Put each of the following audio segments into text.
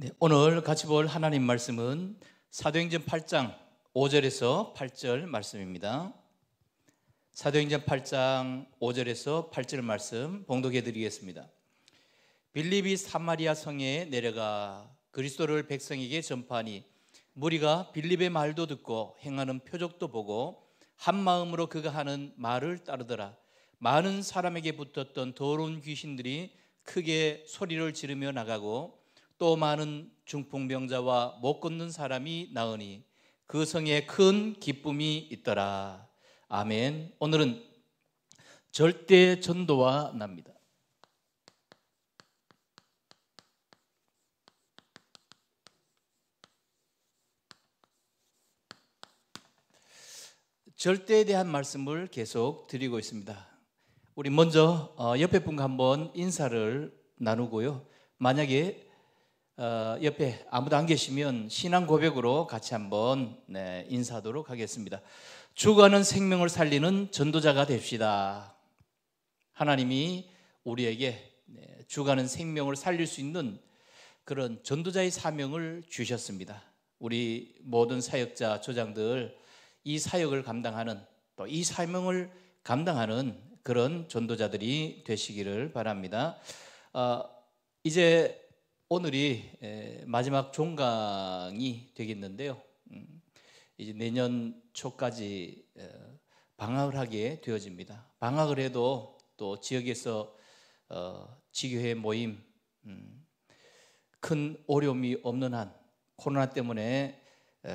네, 오늘 같이 볼 하나님 말씀은 사도행전 8장 5절에서 8절 말씀입니다. 사도행전 8장 5절에서 8절 말씀 봉독해 드리겠습니다. 빌립이 사마리아 성에 내려가 그리스도를 백성에게 전파하니 무리가 빌립의 말도 듣고 행하는 표적도 보고 한 마음으로 그가 하는 말을 따르더라. 많은 사람에게 붙었던 더러운 귀신들이 크게 소리를 지르며 나가고 또 많은 중풍병자와 못 걷는 사람이 나으니 그 성에 큰 기쁨이 있더라. 아멘. 오늘은 절대 전도와 납니다. 절대에 대한 말씀을 계속 드리고 있습니다. 우리 먼저 어, 옆에 분과 한번 인사를 나누고요. 만약에 어, 옆에 아무도 안 계시면 신앙 고백으로 같이 한번 네, 인사하도록 하겠습니다. 죽어가는 생명을 살리는 전도자가 됩시다. 하나님이 우리에게 네, 죽어가는 생명을 살릴 수 있는 그런 전도자의 사명을 주셨습니다. 우리 모든 사역자 조장들 이 사역을 감당하는 또 이 사명을 감당하는 그런 전도자들이 되시기를 바랍니다. 어, 이제 오늘이 마지막 종강이 되겠는데요. 음, 이제 내년 초까지 방학을 하게 되어집니다. 방학을 해도 또 지역에서 어, 지교회 모임 음, 큰 어려움이 없는 한 코로나 때문에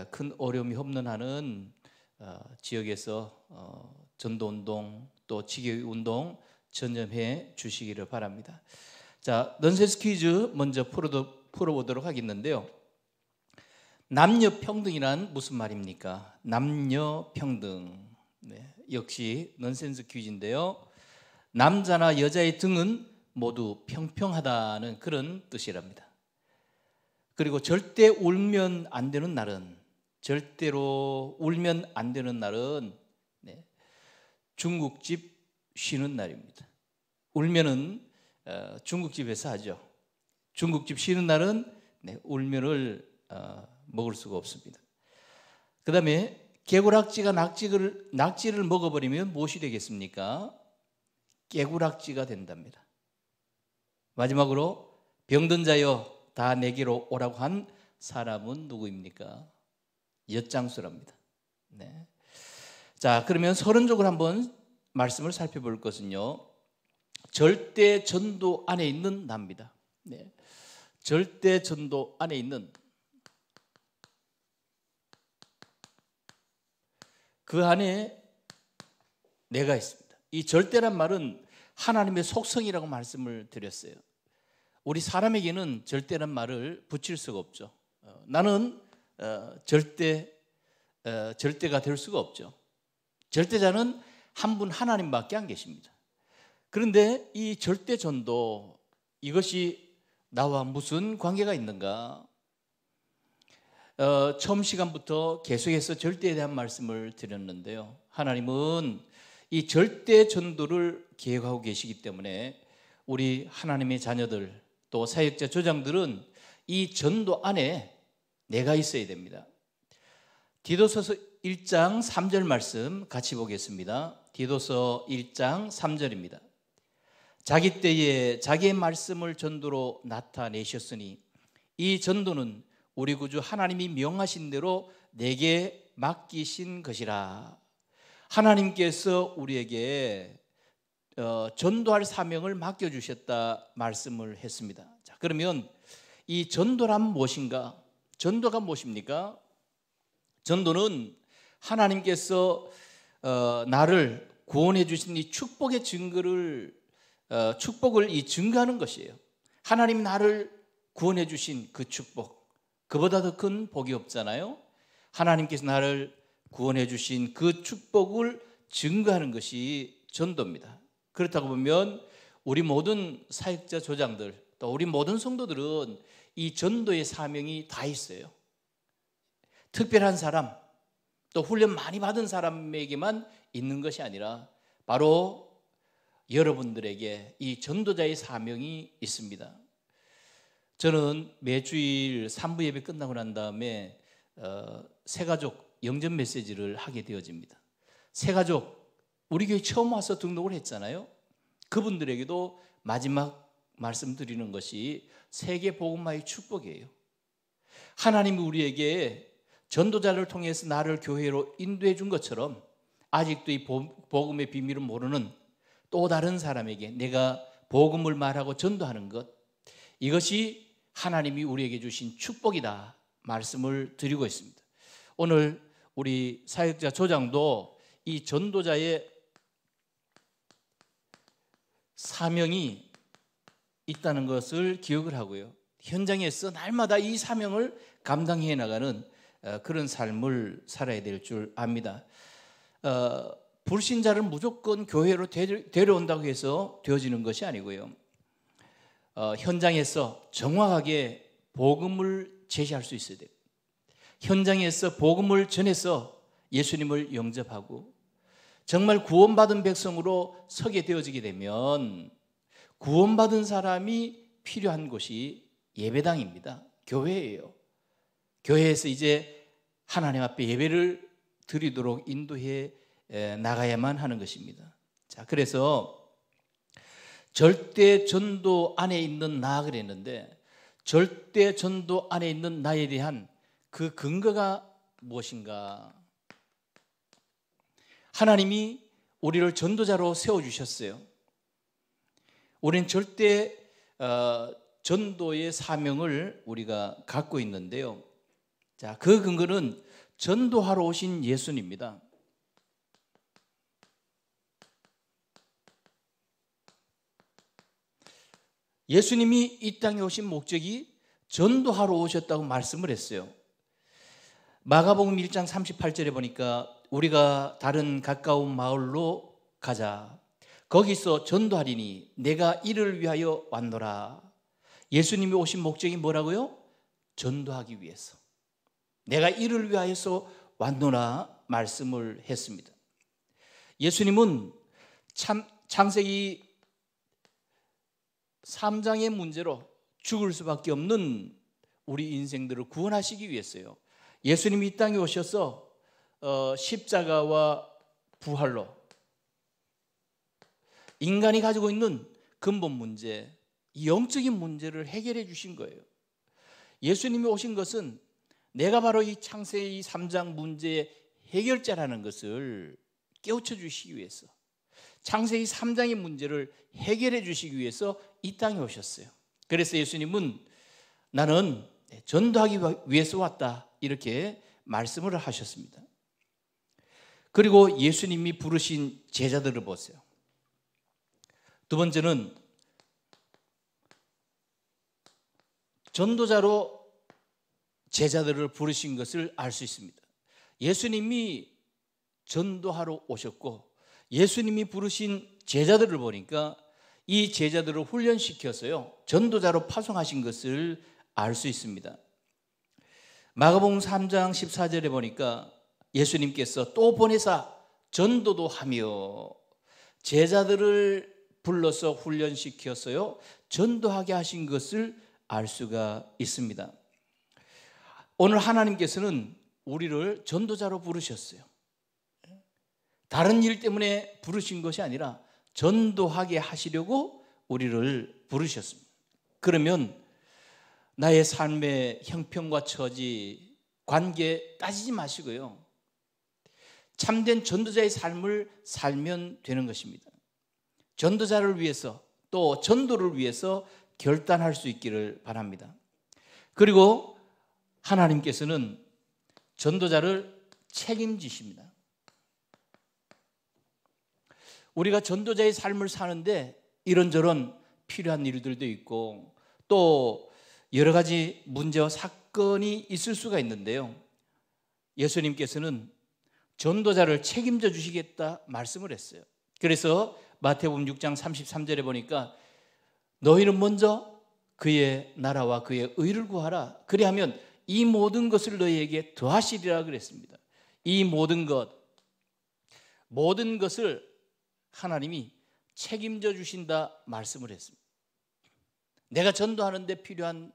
큰 어려움이 없는 한은 어, 지역에서 어, 전도 운동 또 지교회 운동 전념해 주시기를 바랍니다. 자, 넌센스 퀴즈 먼저 풀어보도록 하겠는데요. 남녀 평등이란 무슨 말입니까? 남녀 평등. 네, 역시 넌센스 퀴즈인데요. 남자나 여자의 등은 모두 평평하다는 그런 뜻이랍니다. 그리고 절대 울면 안 되는 날은 절대로 울면 안 되는 날은 네, 중국집 쉬는 날입니다. 울면은 어, 중국집에서 하죠. 중국집 쉬는 날은 네, 울면을 어, 먹을 수가 없습니다. 그 다음에 개구락지가 낙지를, 낙지를 먹어버리면 무엇이 되겠습니까? 개구락지가 된답니다. 마지막으로 병든 자여 다 내게로 오라고 한 사람은 누구입니까? 엿장수랍니다. 네. 자, 그러면 서른족을 한번 말씀을 살펴볼 것은요. 절대 전도 안에 있는 나입니다. 네. 절대 전도 안에 있는 그 안에 내가 있습니다. 이 절대란 말은 하나님의 속성이라고 말씀을 드렸어요. 우리 사람에게는 절대란 말을 붙일 수가 없죠. 어, 나는 어, 절대 어, 절대가 될 수가 없죠. 절대자는 한 분 하나님밖에 안 계십니다. 그런데 이 절대 전도 이것이 나와 무슨 관계가 있는가? 어, 처음 시간부터 계속해서 절대에 대한 말씀을 드렸는데요. 하나님은 이 절대 전도를 계획하고 계시기 때문에 우리 하나님의 자녀들 또 사역자 조장들은 이 전도 안에 내가 있어야 됩니다. 디도서 1장 3절 말씀 같이 보겠습니다. 디도서 1장 3절입니다. 자기 때에 자기의 말씀을 전도로 나타내셨으니 이 전도는 우리 구주 하나님이 명하신 대로 내게 맡기신 것이라. 하나님께서 우리에게 어, 전도할 사명을 맡겨주셨다 말씀을 했습니다. 자, 그러면 이 전도란 무엇인가? 전도가 무엇입니까? 전도는 하나님께서 어, 나를 구원해 주신 이 축복의 증거를 어, 축복을 이 증가하는 것이에요. 하나님 나를 구원해 주신 그 축복. 그보다 더 큰 복이 없잖아요. 하나님께서 나를 구원해 주신 그 축복을 증가하는 것이 전도입니다. 그렇다고 보면 우리 모든 사역자 조장들 또 우리 모든 성도들은 이 전도의 사명이 다 있어요. 특별한 사람 또 훈련 많이 받은 사람에게만 있는 것이 아니라 바로 여러분들에게 이 전도자의 사명이 있습니다. 저는 매주일 3부 예배 끝나고 난 다음에 어, 새가족 영접 메시지를 하게 되어집니다. 새가족 우리 교회 처음 와서 등록을 했잖아요. 그분들에게도 마지막 말씀드리는 것이 세계 복음화의 축복이에요. 하나님이 우리에게 전도자를 통해서 나를 교회로 인도해 준 것처럼 아직도 이 복음의 비밀을 모르는 또 다른 사람에게 내가 복음을 말하고 전도하는 것 이것이 하나님이 우리에게 주신 축복이다 말씀을 드리고 있습니다. 오늘 우리 사역자 조장도 이 전도자의 사명이 있다는 것을 기억을 하고요. 현장에서 날마다 이 사명을 감당해 나가는 어, 그런 삶을 살아야 될 줄 압니다. 어, 불신자를 무조건 교회로 데려온다고 해서 되어지는 것이 아니고요. 어, 현장에서 정확하게 복음을 제시할 수 있어야 돼요. 현장에서 복음을 전해서 예수님을 영접하고 정말 구원받은 백성으로 서게 되어지게 되면 구원받은 사람이 필요한 곳이 예배당입니다. 교회예요. 교회에서 이제 하나님 앞에 예배를 드리도록 인도해 예, 나가야만 하는 것입니다. 자, 그래서 절대 전도 안에 있는 나 그랬는데 절대 전도 안에 있는 나에 대한 그 근거가 무엇인가? 하나님이 우리를 전도자로 세워 주셨어요. 우리는 절대 어, 전도의 사명을 우리가 갖고 있는데요. 자, 그 근거는 전도하러 오신 예수님입니다. 예수님이 이 땅에 오신 목적이 전도하러 오셨다고 말씀을 했어요. 마가복음 1장 38절에 보니까 우리가 다른 가까운 마을로 가자. 거기서 전도하리니 내가 이를 위하여 왔노라. 예수님이 오신 목적이 뭐라고요? 전도하기 위해서. 내가 이를 위하여서 왔노라 말씀을 했습니다. 예수님은 참, 창세기 3장의 문제로 죽을 수밖에 없는 우리 인생들을 구원하시기 위해서요. 예수님이 이 땅에 오셔서 어, 십자가와 부활로 인간이 가지고 있는 근본 문제, 영적인 문제를 해결해 주신 거예요. 예수님이 오신 것은 내가 바로 이 창세기 3장 문제의 해결자라는 것을 깨우쳐 주시기 위해서 창세기 3장의 문제를 해결해 주시기 위해서 이 땅에 오셨어요. 그래서 예수님은 나는 전도하기 위해서 왔다. 이렇게 말씀을 하셨습니다. 그리고 예수님이 부르신 제자들을 보세요. 두 번째는 전도자로 제자들을 부르신 것을 알 수 있습니다. 예수님이 전도하러 오셨고 예수님이 부르신 제자들을 보니까 이 제자들을 훈련시켜서요 전도자로 파송하신 것을 알 수 있습니다. 마가복음 3장 14절에 보니까 예수님께서 또 보내사 전도도 하며 제자들을 불러서 훈련시켜서요 전도하게 하신 것을 알 수가 있습니다. 오늘 하나님께서는 우리를 전도자로 부르셨어요. 다른 일 때문에 부르신 것이 아니라 전도하게 하시려고 우리를 부르셨습니다. 그러면 나의 삶의 형편과 처지, 관계 따지지 마시고요. 참된 전도자의 삶을 살면 되는 것입니다. 전도자를 위해서 또 전도를 위해서 결단할 수 있기를 바랍니다. 그리고 하나님께서는 전도자를 책임지십니다. 우리가 전도자의 삶을 사는데 이런저런 필요한 일들도 있고 또 여러 가지 문제와 사건이 있을 수가 있는데요. 예수님께서는 전도자를 책임져 주시겠다 말씀을 했어요. 그래서 마태복음 6장 33절에 보니까 너희는 먼저 그의 나라와 그의 의를 구하라. 그리하면 이 모든 것을 너희에게 더하시리라 그랬습니다. 이 모든 것 모든 것을 하나님이 책임져 주신다 말씀을 했습니다. 내가 전도하는데 필요한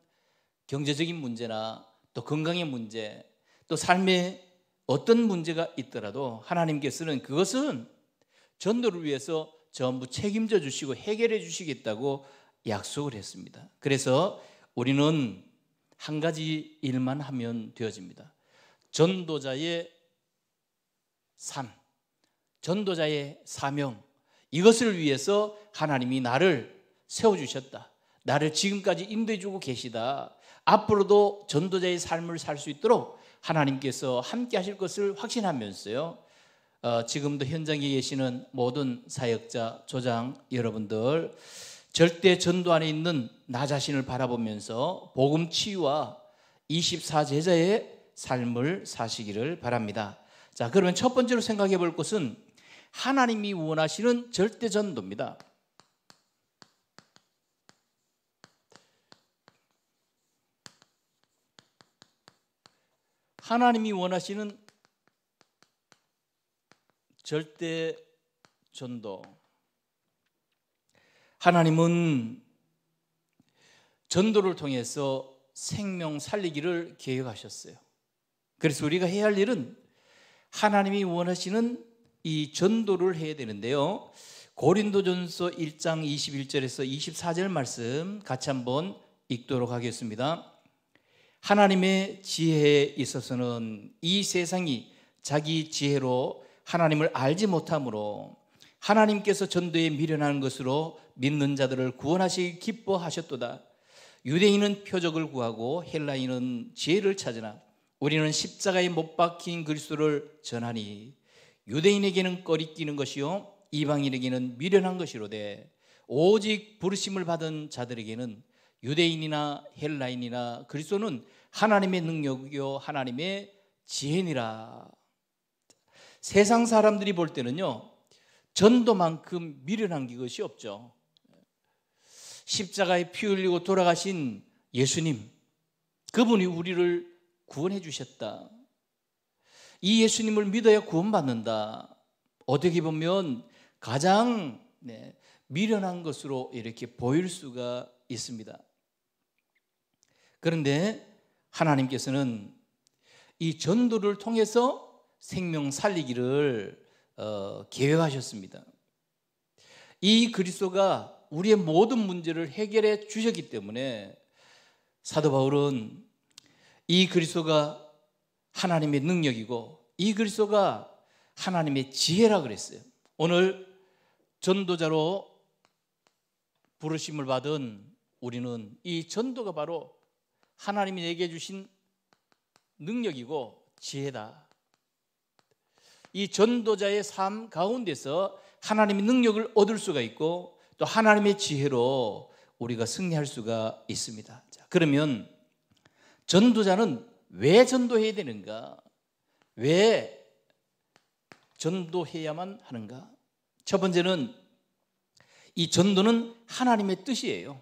경제적인 문제나 또 건강의 문제 또 삶의 어떤 문제가 있더라도 하나님께서는 그것은 전도를 위해서 전부 책임져 주시고 해결해 주시겠다고 약속을 했습니다. 그래서 우리는 한 가지 일만 하면 되어집니다. 전도자의 삶, 전도자의 사명, 이것을 위해서 하나님이 나를 세워주셨다. 나를 지금까지 인도해주고 계시다. 앞으로도 전도자의 삶을 살 수 있도록 하나님께서 함께 하실 것을 확신하면서요. 어, 지금도 현장에 계시는 모든 사역자, 조장 여러분들, 절대 전도 안에 있는 나 자신을 바라보면서 복음 치유와 24제자의 삶을 사시기를 바랍니다. 자, 그러면 첫 번째로 생각해 볼 것은 하나님이 원하시는 절대 전도입니다. 하나님이 원하시는 절대 전도. 하나님은 전도를 통해서 생명 살리기를 계획하셨어요. 그래서 우리가 해야 할 일은 하나님이 원하시는 이 전도를 해야 되는데요. 고린도전서 1장 21절에서 24절 말씀 같이 한번 읽도록 하겠습니다. 하나님의 지혜에 있어서는 이 세상이 자기 지혜로 하나님을 알지 못하므로 하나님께서 전도에 미련한 것으로 믿는 자들을 구원하시기 기뻐하셨도다. 유대인은 표적을 구하고 헬라인은 지혜를 찾으나 우리는 십자가에 못 박힌 그리스도를 전하니 유대인에게는 꺼리끼는 것이요 이방인에게는 미련한 것이로되 오직 부르심을 받은 자들에게는 유대인이나 헬라인이나 그리스도는 하나님의 능력이요 하나님의 지혜니라. 세상 사람들이 볼 때는요. 전도만큼 미련한 것이 없죠. 십자가에 피 흘리고 돌아가신 예수님 그분이 우리를 구원해 주셨다. 이 예수님을 믿어야 구원받는다. 어떻게 보면 가장 네, 미련한 것으로 이렇게 보일 수가 있습니다. 그런데 하나님께서는 이 전도를 통해서 생명 살리기를 어, 계획하셨습니다. 이 그리스도가 우리의 모든 문제를 해결해 주셨기 때문에 사도 바울은 이 그리스도가 하나님의 능력이고 이 글소가 하나님의 지혜라 그랬어요. 오늘 전도자로 부르심을 받은 우리는 이 전도가 바로 하나님이 내게 주신 능력이고 지혜다. 이 전도자의 삶 가운데서 하나님의 능력을 얻을 수가 있고 또 하나님의 지혜로 우리가 승리할 수가 있습니다. 자, 그러면 전도자는 왜 전도해야 되는가? 왜 전도해야만 하는가? 첫 번째는 이 전도는 하나님의 뜻이에요.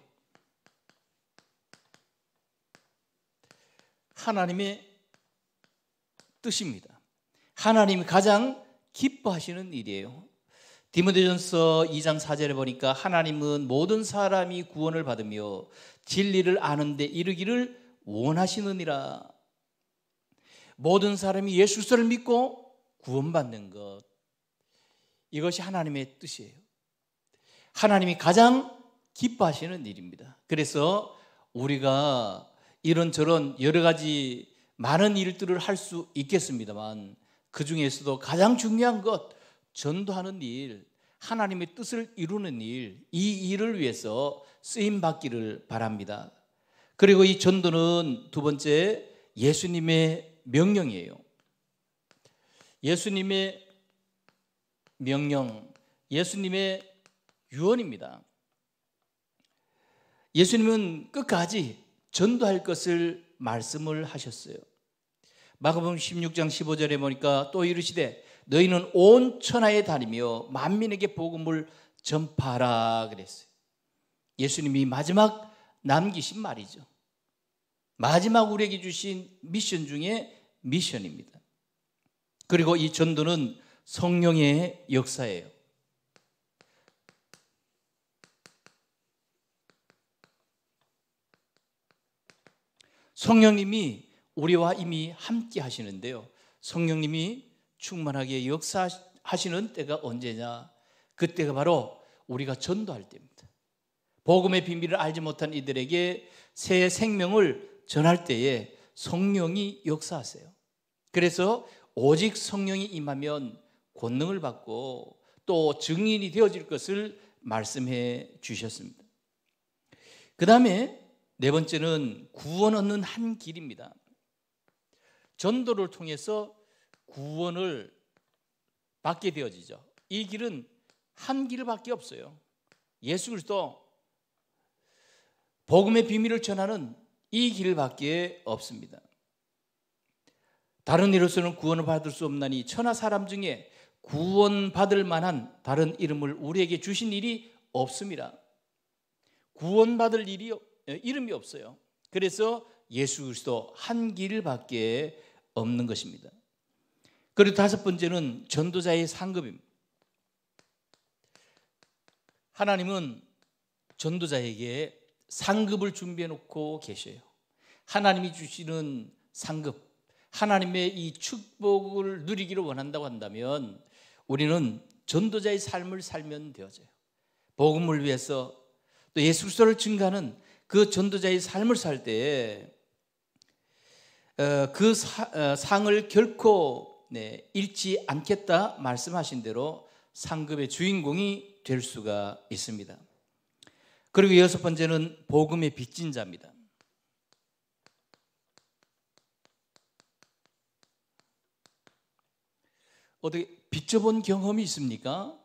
하나님의 뜻입니다. 하나님이 가장 기뻐하시는 일이에요. 디모데전서 2장 4절에 보니까 하나님은 모든 사람이 구원을 받으며 진리를 아는데 이르기를 원하시느니라. 모든 사람이 예수 그를 믿고 구원받는 것 이것이 하나님의 뜻이에요. 하나님이 가장 기뻐하시는 일입니다. 그래서 우리가 이런저런 여러 가지 많은 일들을 할 수 있겠습니다만 그 중에서도 가장 중요한 것 전도하는 일, 하나님의 뜻을 이루는 일, 이 일을 위해서 쓰임 받기를 바랍니다. 그리고 이 전도는 두 번째 예수님의 명령이에요. 예수님의 명령, 예수님의 유언입니다. 예수님은 끝까지 전도할 것을 말씀을 하셨어요. 마가복음 16장 15절에 보니까 또 이르시되 너희는 온 천하에 다니며 만민에게 복음을 전파하라 그랬어요. 예수님이 마지막 남기신 말이죠. 마지막 우리에게 주신 미션 중에 미션입니다. 그리고 이 전도는 성령의 역사예요. 성령님이 우리와 이미 함께 하시는데요. 성령님이 충만하게 역사하시는 때가 언제냐? 그때가 바로 우리가 전도할 때입니다. 복음의 비밀을 알지 못한 이들에게 새 생명을 전할 때에 성령이 역사하세요. 그래서 오직 성령이 임하면 권능을 받고 또 증인이 되어질 것을 말씀해 주셨습니다. 그 다음에 네 번째는 구원 얻는 한 길입니다. 전도를 통해서 구원을 받게 되어지죠. 이 길은 한 길밖에 없어요. 예수 그리스도 복음의 비밀을 전하는 이 길밖에 없습니다. 다른 이로서는 구원을 받을 수 없나니 천하 사람 중에 구원받을 만한 다른 이름을 우리에게 주신 일이 없습니다. 구원받을 일이 어, 이름이 없어요. 그래서 예수 그리스도 한 길밖에 없는 것입니다. 그리고 다섯 번째는 전도자의 상급입니다. 하나님은 전도자에게 상급을 준비해 놓고 계셔요. 하나님이 주시는 상급 하나님의 이 축복을 누리기를 원한다고 한다면 우리는 전도자의 삶을 살면 되어져요. 복음을 위해서 또 예수 그리스도를 증가하는 그 전도자의 삶을 살 때에 어, 그 어, 상을 결코 네, 잃지 않겠다 말씀하신 대로 상급의 주인공이 될 수가 있습니다. 그리고 여섯 번째는 복음의 빚진 자입니다. 어떻게 빚져본 경험이 있습니까?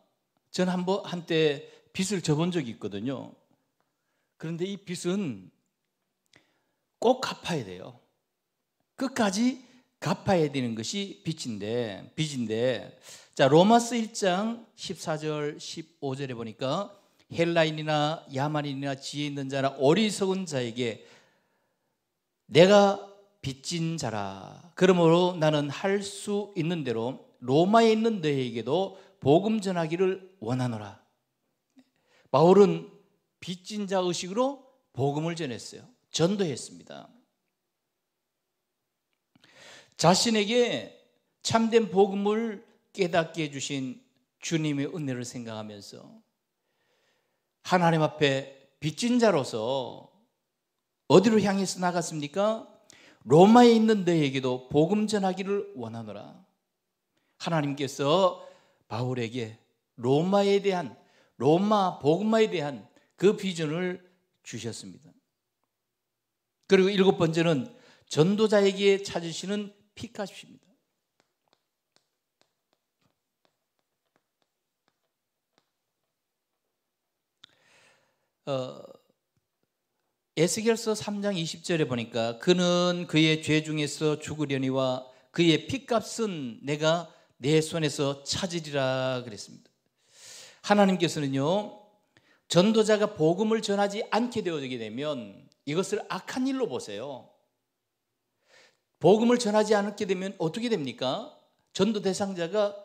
전 한번 한때 빚을 져본 적이 있거든요. 그런데 이 빚은 꼭 갚아야 돼요. 끝까지 갚아야 되는 것이 빚인데 빚인데 자 로마서 1장 14절 15절에 보니까 헬라인이나 야만인이나 지혜 있는 자나 어리석은 자에게 내가 빚진 자라 그러므로 나는 할 수 있는 대로 로마에 있는 너에게도 복음 전하기를 원하노라. 바울은 빚진 자 의식으로 복음을 전했어요. 전도했습니다. 자신에게 참된 복음을 깨닫게 해주신 주님의 은혜를 생각하면서 하나님 앞에 빚진 자로서 어디로 향해서 나갔습니까? 로마에 있는 너에게도 복음 전하기를 원하노라. 하나님께서 바울에게 로마에 대한 로마 복음화에 대한 그 비전을 주셨습니다. 그리고 일곱 번째는 전도자에게 찾으시는 피값입니다. 카 어, 에스겔서 3장 20절에 보니까 그는 그의 죄 중에서 죽으려니와 그의 피값은 내가 내 손에서 찾으리라 그랬습니다. 하나님께서는요, 전도자가 복음을 전하지 않게 되어지게 되면 이것을 악한 일로 보세요. 복음을 전하지 않게 되면 어떻게 됩니까? 전도 대상자가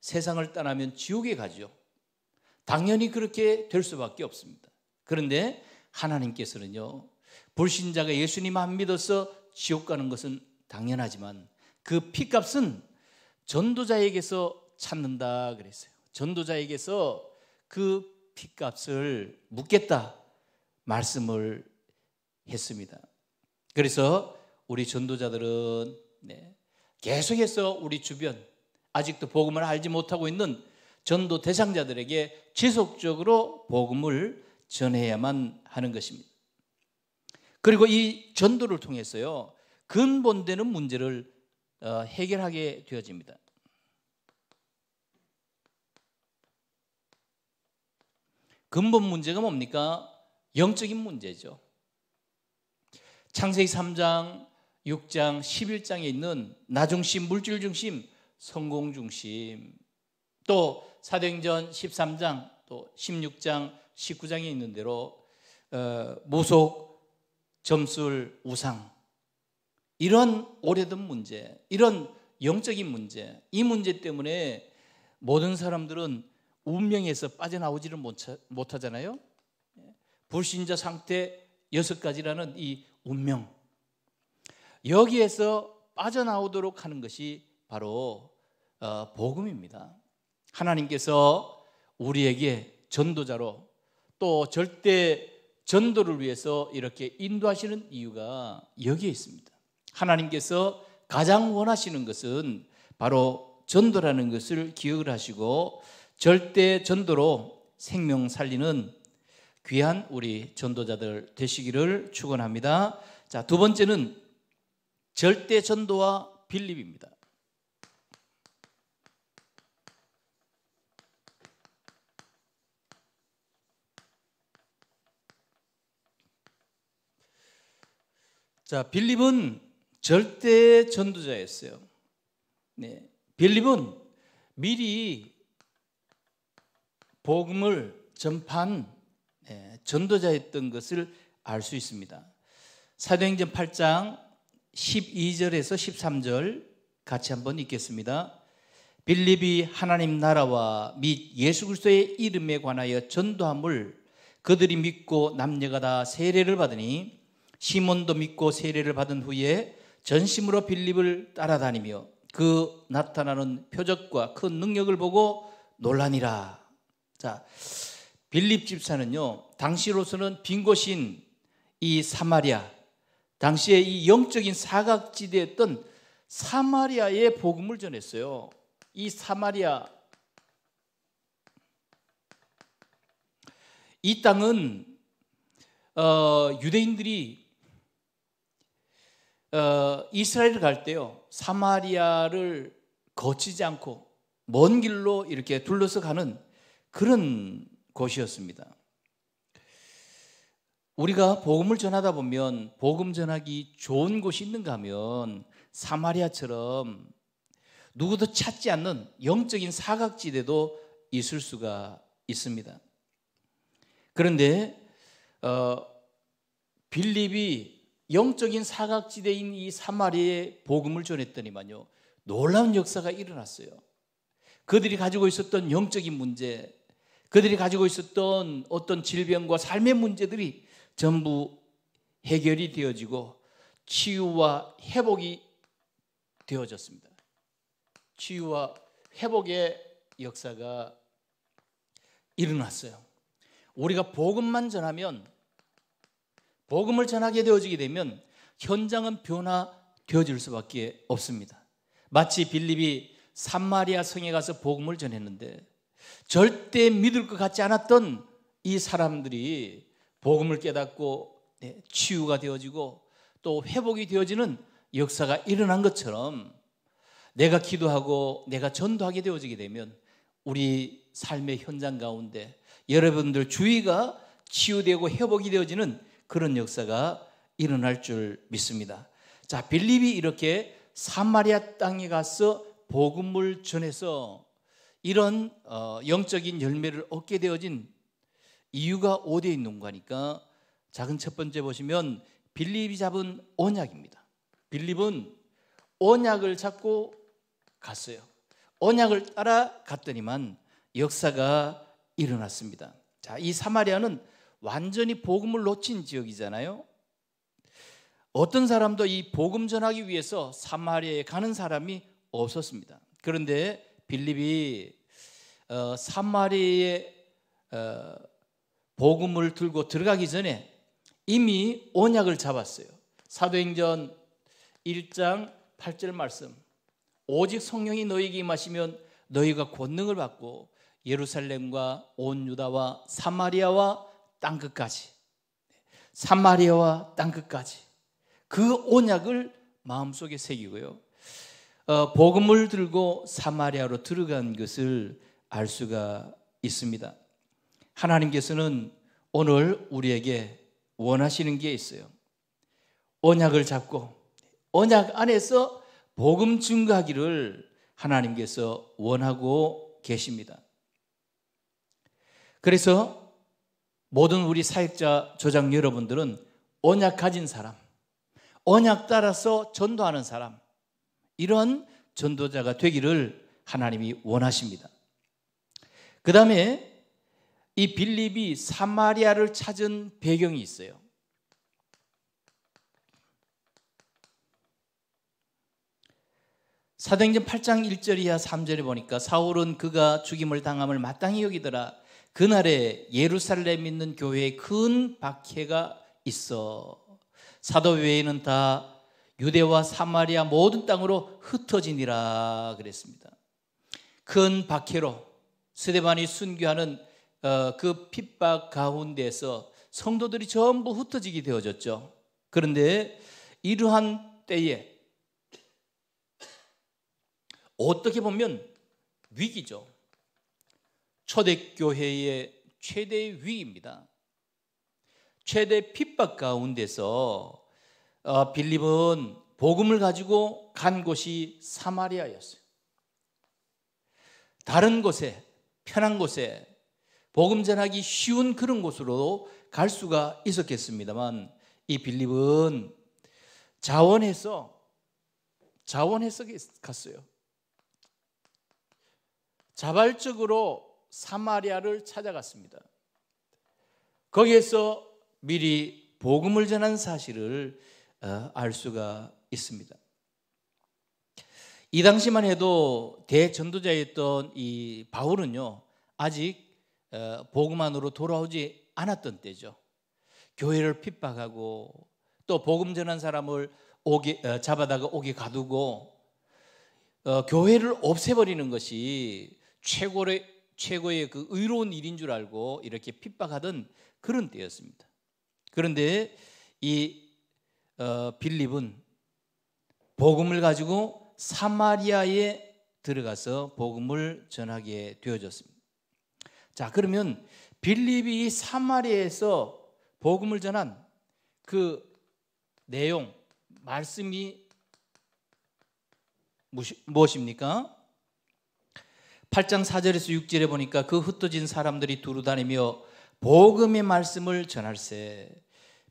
세상을 떠나면 지옥에 가죠. 당연히 그렇게 될 수밖에 없습니다. 그런데 하나님께서는요, 불신자가 예수님 안 믿어서 지옥 가는 것은 당연하지만 그 피값은 전도자에게서 찾는다 그랬어요. 전도자에게서 그 핏값을 묻겠다 말씀을 했습니다. 그래서 우리 전도자들은 네, 계속해서 우리 주변 아직도 복음을 알지 못하고 있는 전도 대상자들에게 지속적으로 복음을 전해야만 하는 것입니다. 그리고 이 전도를 통해서요 근본되는 문제를 어, 해결하게 되어집니다. 근본 문제가 뭡니까? 영적인 문제죠. 창세기 3장, 6장, 11장에 있는 나 중심, 물질 중심, 성공 중심. 또 사도행전 13장, 또 16장, 19장에 있는 대로 어, 모속, 점술, 우상 이런 오래된 문제, 이런 영적인 문제, 이 문제 때문에 모든 사람들은 운명에서 빠져나오지를 못하잖아요. 불신자 상태 여섯 가지라는 이 운명. 여기에서 빠져나오도록 하는 것이 바로 어, 복음입니다. 하나님께서 우리에게 전도자로 또 절대 전도를 위해서 이렇게 인도하시는 이유가 여기에 있습니다. 하나님께서 가장 원하시는 것은 바로 전도라는 것을 기억을 하시고 절대 전도로 생명 살리는 귀한 우리 전도자들 되시기를 축원합니다. 자, 두 번째는 절대 전도와 빌립입니다. 자, 빌립은 절대 전도자였어요. 네. 빌립은 미리 복음을 전파한 네, 전도자였던 것을 알 수 있습니다. 사도행전 8장 12절에서 13절 같이 한번 읽겠습니다. 빌립이 하나님 나라와 및 예수 그리스도의 이름에 관하여 전도함을 그들이 믿고 남녀가 다 세례를 받으니 시몬도 믿고 세례를 받은 후에 전심으로 빌립을 따라다니며 그 나타나는 표적과 큰 능력을 보고 논란이라 자, 빌립 집사는요, 당시로서는 빈 곳인 이 사마리아, 당시에 이 영적인 사각지대였던 사마리아의 복음을 전했어요. 이 사마리아, 이 땅은 어, 유대인들이 어, 이스라엘 을갈 때요 사마리아를 거치지 않고 먼 길로 이렇게 둘러서 가는 그런 곳이었습니다. 우리가 복음을 전하다 보면 복음 전하기 좋은 곳이 있는가 하면 사마리아처럼 누구도 찾지 않는 영적인 사각지대도 있을 수가 있습니다. 그런데 어, 빌립이 영적인 사각지대인 이 사마리에 복음을 전했더니만요. 놀라운 역사가 일어났어요. 그들이 가지고 있었던 영적인 문제, 그들이 가지고 있었던 어떤 질병과 삶의 문제들이 전부 해결이 되어지고 치유와 회복이 되어졌습니다. 치유와 회복의 역사가 일어났어요. 우리가 복음만 전하면 복음을 전하게 되어지게 되면 현장은 변화되어질 수밖에 없습니다. 마치 빌립이 산마리아 성에 가서 복음을 전했는데 절대 믿을 것 같지 않았던 이 사람들이 복음을 깨닫고 네, 치유가 되어지고 또 회복이 되어지는 역사가 일어난 것처럼 내가 기도하고 내가 전도하게 되어지게 되면 우리 삶의 현장 가운데 여러분들 주위가 치유되고 회복이 되어지는 그런 역사가 일어날 줄 믿습니다. 자, 빌립이 이렇게 사마리아 땅에 가서 복음을 전해서 이런 어, 영적인 열매를 얻게 되어진 이유가 어디에 있는가 하니까 작은 첫 번째 보시면 빌립이 잡은 언약입니다. 빌립은 언약을 잡고 갔어요. 언약을 따라 갔더니만 역사가 일어났습니다. 자, 이 사마리아는 완전히 복음을 놓친 지역이잖아요. 어떤 사람도 이 복음 전하기 위해서 사마리아에 가는 사람이 없었습니다. 그런데 빌립이 어, 사마리아에 어, 복음을 들고 들어가기 전에 이미 언약을 잡았어요. 사도행전 1장 8절 말씀. 오직 성령이 너희에게 임하시면 너희가 권능을 받고 예루살렘과 온 유다와 사마리아와 땅 끝까지. 사마리아와 땅 끝까지. 그 언약을 마음속에 새기고요. 어, 복음을 들고 사마리아로 들어간 것을 알 수가 있습니다. 하나님께서는 오늘 우리에게 원하시는 게 있어요. 언약을 잡고 언약 안에서 복음 증가하기를 하나님께서 원하고 계십니다. 그래서 모든 우리 사역자 조장 여러분들은 언약 가진 사람, 언약 따라서 전도하는 사람, 이런 전도자가 되기를 하나님이 원하십니다. 그 다음에 이 빌립이 사마리아를 찾은 배경이 있어요. 사도행전 8장 1절 이하 3절에 보니까 사울은 그가 죽임을 당함을 마땅히 여기더라 그날에 예루살렘 있는 교회에 큰 박해가 있어 사도 외에는 다 유대와 사마리아 모든 땅으로 흩어지니라 그랬습니다. 큰 박해로 스데반이 순교하는 어, 그 핍박 가운데서 성도들이 전부 흩어지게 되어졌죠. 그런데 이러한 때에 어떻게 보면 위기죠. 초대교회의 최대 위입니다. 최대 핍박 가운데서 어, 빌립은 복음을 가지고 간 곳이 사마리아였어요. 다른 곳에 편한 곳에 복음 전하기 쉬운 그런 곳으로 갈 수가 있었겠습니다만 이 빌립은 자원해서 자원해서 갔어요. 자발적으로 사마리아를 찾아갔습니다. 거기에서 미리 복음을 전한 사실을 어, 알 수가 있습니다. 이 당시만 해도 대전도자였던 이 바울은요, 아직 어, 복음 안으로 돌아오지 않았던 때죠. 교회를 핍박하고 또 복음 전한 사람을 오게, 어, 잡아다가 옥에 가두고 어, 교회를 없애버리는 것이 최고의 최고의 그 의로운 일인 줄 알고 이렇게 핍박하던 그런 때였습니다. 그런데 이 어, 빌립은 복음을 가지고 사마리아에 들어가서 복음을 전하게 되어졌습니다. 자, 그러면 빌립이 사마리아에서 복음을 전한 그 내용, 말씀이 무시, 무엇입니까? 8장 4절에서 6절에 보니까 그 흩어진 사람들이 두루 다니며 복음의 말씀을 전할세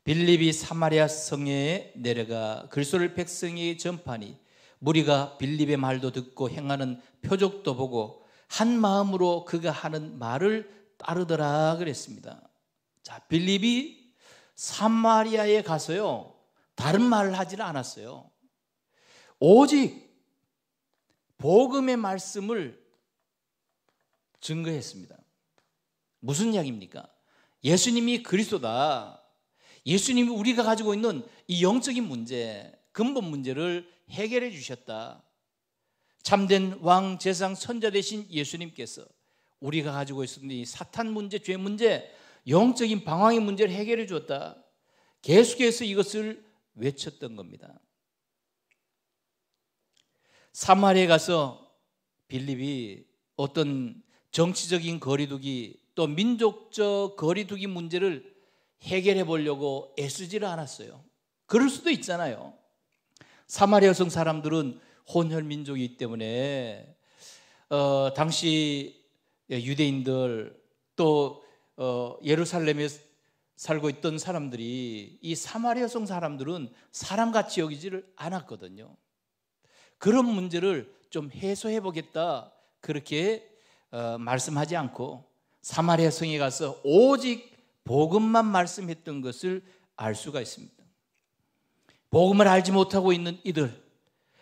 빌립이 사마리아 성에 내려가 글소를 백성이 전파니 무리가 빌립의 말도 듣고 행하는 표적도 보고 한 마음으로 그가 하는 말을 따르더라 그랬습니다. 자, 빌립이 사마리아에 가서요. 다른 말을 하지는 않았어요. 오직 복음의 말씀을 증거했습니다. 무슨 이야기입니까? 예수님이 그리스도다. 예수님이 우리가 가지고 있는 이 영적인 문제, 근본 문제를 해결해 주셨다. 참된 왕 제상 선자 되신 예수님께서 우리가 가지고 있었던 이 사탄 문제, 죄 문제, 영적인 방황의 문제를 해결해 주었다. 계속해서 이것을 외쳤던 겁니다. 사마리에 가서 빌립이 어떤 정치적인 거리두기 또 민족적 거리두기 문제를 해결해 보려고 애쓰지를 않았어요. 그럴 수도 있잖아요. 사마리아 성 사람들은 혼혈 민족이기 때문에 어, 당시 유대인들 또 어, 예루살렘에 살고 있던 사람들이 이 사마리아 성 사람들은 사람같이 여기지를 않았거든요. 그런 문제를 좀 해소해 보겠다 그렇게 어, 말씀하지 않고 사마리아 성에 가서 오직 복음만 말씀했던 것을 알 수가 있습니다. 복음을 알지 못하고 있는 이들,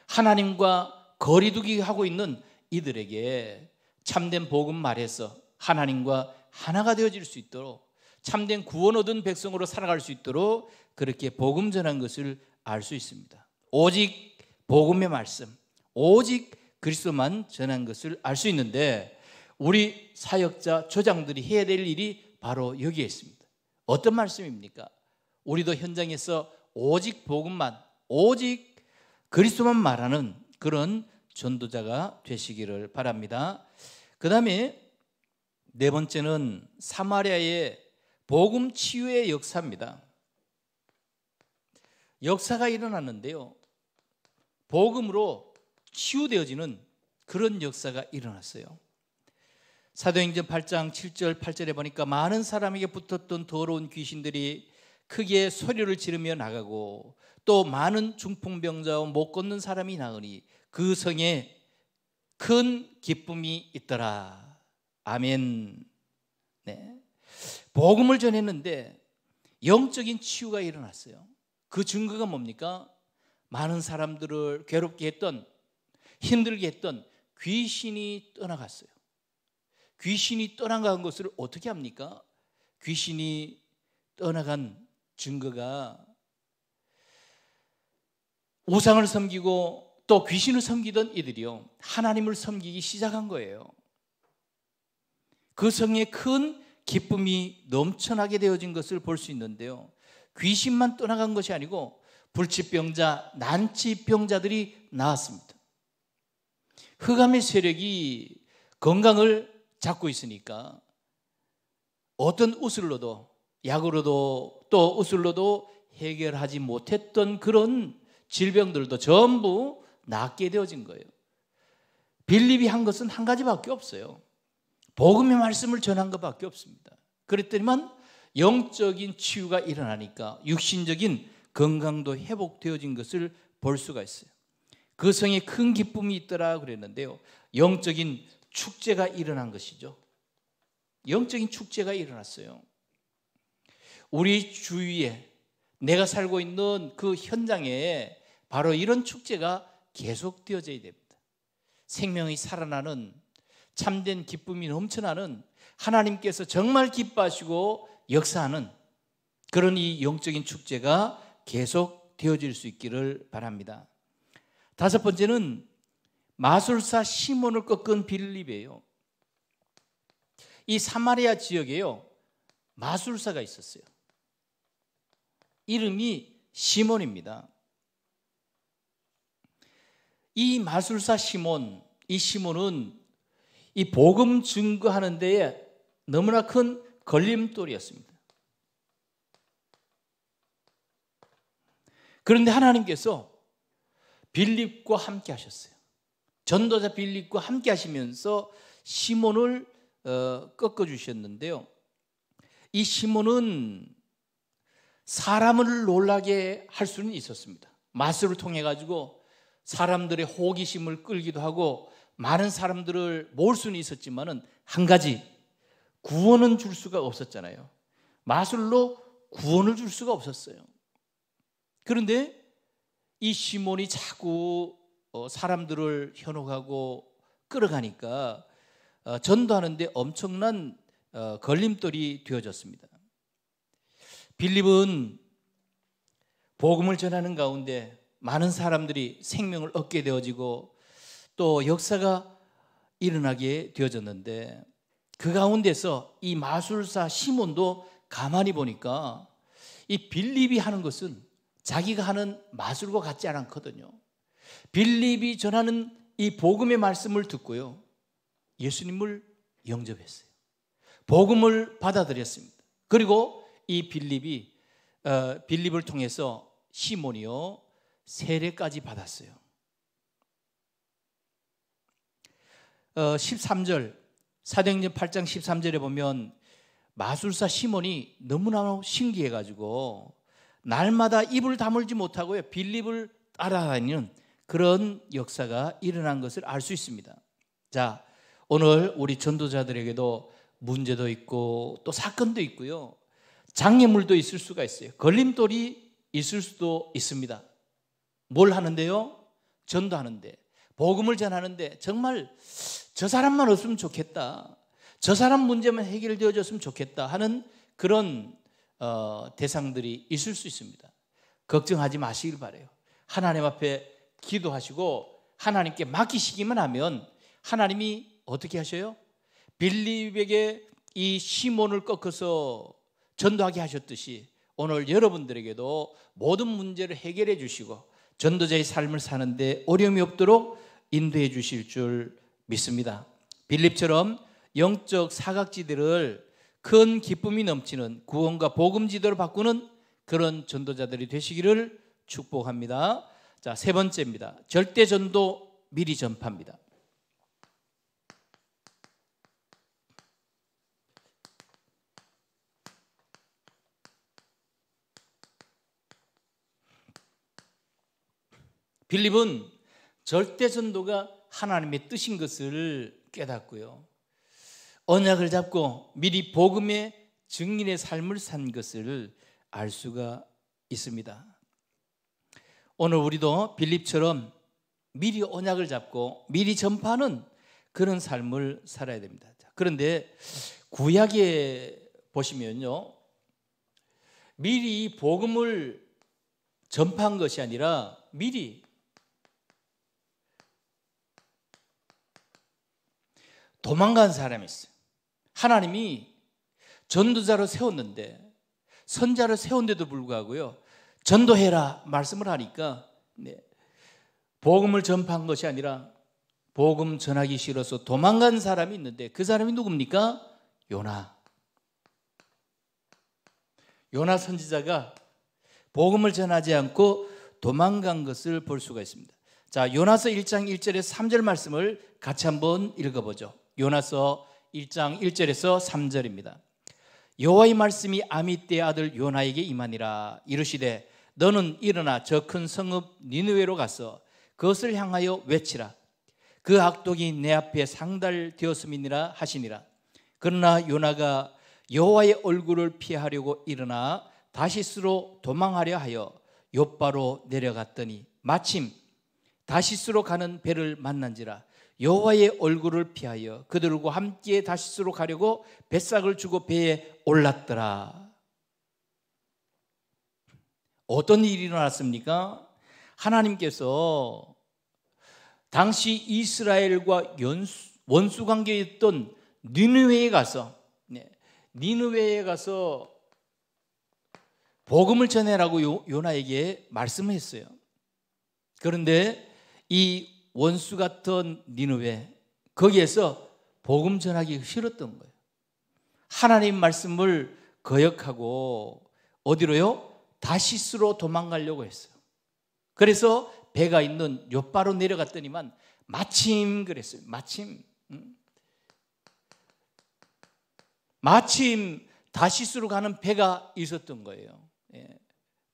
하나님과 거리두기 하고 있는 이들에게 참된 복음 말해서 하나님과 하나가 되어질 수 있도록 참된 구원 얻은 백성으로 살아갈 수 있도록 그렇게 복음 전한 것을 알 수 있습니다. 오직 복음의 말씀, 오직 그리스도만 전한 것을 알 수 있는데 우리 사역자 조장들이 해야 될 일이 바로 여기에 있습니다. 어떤 말씀입니까? 우리도 현장에서 오직 복음만, 오직 그리스도만 말하는 그런 전도자가 되시기를 바랍니다. 그 다음에 네 번째는 사마리아의 복음 치유의 역사입니다. 역사가 일어났는데요. 복음으로 치유되어지는 그런 역사가 일어났어요. 사도행전 8장 7절 8절에 보니까 많은 사람에게 붙었던 더러운 귀신들이 크게 소리를 지르며 나가고 또 많은 중풍병자와 못 걷는 사람이 나으니 그 성에 큰 기쁨이 있더라. 아멘. 네. 복음을 전했는데 영적인 치유가 일어났어요. 그 증거가 뭡니까? 많은 사람들을 괴롭게 했던 힘들게 했던 귀신이 떠나갔어요. 귀신이 떠나간 것을 어떻게 합니까? 귀신이 떠나간 증거가 우상을 섬기고 또 귀신을 섬기던 이들이요. 하나님을 섬기기 시작한 거예요. 그 성에 큰 기쁨이 넘쳐나게 되어진 것을 볼 수 있는데요. 귀신만 떠나간 것이 아니고 불치병자, 난치병자들이 나왔습니다. 흑암의 세력이 건강을 잡고 있으니까 어떤 우술로도 약으로도 또 우술로도 해결하지 못했던 그런 질병들도 전부 낫게 되어진 거예요. 빌립이 한 것은 한 가지밖에 없어요. 복음의 말씀을 전한 것밖에 없습니다. 그랬더니만 영적인 치유가 일어나니까 육신적인 건강도 회복되어진 것을 볼 수가 있어요. 그 성에 큰 기쁨이 있더라 그랬는데요. 영적인 축제가 일어난 것이죠. 영적인 축제가 일어났어요. 우리 주위에 내가 살고 있는 그 현장에 바로 이런 축제가 계속되어져야 됩니다. 생명이 살아나는 참된 기쁨이 넘쳐나는 하나님께서 정말 기뻐하시고 역사하는 그런 이 영적인 축제가 계속 되어질 수 있기를 바랍니다. 다섯 번째는 마술사 시몬을 꺾은 빌립이에요. 이 사마리아 지역에요. 마술사가 있었어요. 이름이 시몬입니다. 이 마술사 시몬, 이 시몬은 이 복음 증거하는 데에 너무나 큰 걸림돌이었습니다. 그런데 하나님께서 빌립과 함께 하셨어요. 전도자 빌립과 함께 하시면서 시몬을 어, 꺾어 주셨는데요. 이 시몬은 사람을 놀라게 할 수는 있었습니다. 마술을 통해 가지고 사람들의 호기심을 끌기도 하고 많은 사람들을 모을 수는 있었지만은 한 가지 구원은 줄 수가 없었잖아요. 마술로 구원을 줄 수가 없었어요. 그런데 이 시몬이 자꾸 어, 사람들을 현혹하고 끌어가니까 어, 전도하는데 엄청난 어, 걸림돌이 되어졌습니다. 빌립은 복음을 전하는 가운데 많은 사람들이 생명을 얻게 되어지고 또 역사가 일어나게 되어졌는데 그 가운데서 이 마술사 시몬도 가만히 보니까 이 빌립이 하는 것은 자기가 하는 마술과 같지 않았거든요. 빌립이 전하는 이 복음의 말씀을 듣고요. 예수님을 영접했어요. 복음을 받아들였습니다. 그리고 이 빌립이 어, 빌립을 통해서 시몬이요 세례까지 받았어요. 어, 13절 사도행전 8장 13절에 보면 마술사 시몬이 너무나 신기해 가지고 날마다 입을 다물지 못하고요 빌립을 따라다니는 그런 역사가 일어난 것을 알 수 있습니다. 자, 오늘 우리 전도자들에게도 문제도 있고 또 사건도 있고요. 장애물도 있을 수가 있어요. 걸림돌이 있을 수도 있습니다. 뭘 하는데요? 전도하는데, 복음을 전하는데 정말 저 사람만 없으면 좋겠다. 저 사람 문제만 해결되어졌으면 좋겠다 하는 그런 어, 대상들이 있을 수 있습니다. 걱정하지 마시길 바래요. 하나님 앞에 기도하시고 하나님께 맡기시기만 하면 하나님이 어떻게 하셔요? 빌립에게 이 시몬을 꺾어서 전도하게 하셨듯이 오늘 여러분들에게도 모든 문제를 해결해 주시고 전도자의 삶을 사는데 어려움이 없도록 인도해 주실 줄 믿습니다. 빌립처럼 영적 사각지대를 큰 기쁨이 넘치는 구원과 복음 지도로 바꾸는 그런 전도자들이 되시기를 축복합니다. 자, 세 번째입니다. 절대 전도 미리 전파입니다. 빌립은 절대 전도가 하나님의 뜻인 것을 깨닫고요. 언약을 잡고 미리 복음의 증인의 삶을 산 것을 알 수가 있습니다. 오늘 우리도 빌립처럼 미리 언약을 잡고 미리 전파하는 그런 삶을 살아야 됩니다. 그런데 구약에 보시면요. 미리 복음을 전파한 것이 아니라 미리 도망간 사람이 있어요. 하나님이 전두자로 세웠는데 선자를 세운데도 불구하고요. 전도해라 말씀을 하니까 네. 복음을 전파한 것이 아니라 복음 전하기 싫어서 도망간 사람이 있는데 그 사람이 누굽니까? 요나. 요나 선지자가 복음을 전하지 않고 도망간 것을 볼 수가 있습니다. 자, 요나서 1장 1절에 3절 말씀을 같이 한번 읽어보죠. 요나서 1장 1절에서 3절입니다. 여호와의 말씀이 아미떼 아들 요나에게 임하니라 이르시되 너는 일어나 저 큰 성읍 니느웨로 가서 그것을 향하여 외치라. 그 악독이 내 앞에 상달되었음이니라 하시니라. 그러나 요나가 여호와의 얼굴을 피하려고 일어나 다시스로 도망하려 하여 요바로 내려갔더니 마침 다시스로 가는 배를 만난지라 여호와의 얼굴을 피하여 그들과 함께 다시스로 가려고 뱃삭을 주고 배에 올랐더라. 어떤 일이 일어났습니까? 하나님께서 당시 이스라엘과 연수, 원수 관계에 있던 니누웨에 가서 네, 니누웨에 가서 복음을 전해라고 요, 요나에게 말씀했어요. 그런데 이 원수 같은 니누웨 거기에서 복음 전하기 싫었던 거예요. 하나님 말씀을 거역하고 어디로요? 다시스로 도망가려고 했어요. 그래서 배가 있는 요바로 내려갔더니만 마침 그랬어요. 마침 마침 다시스로 가는 배가 있었던 거예요. 예.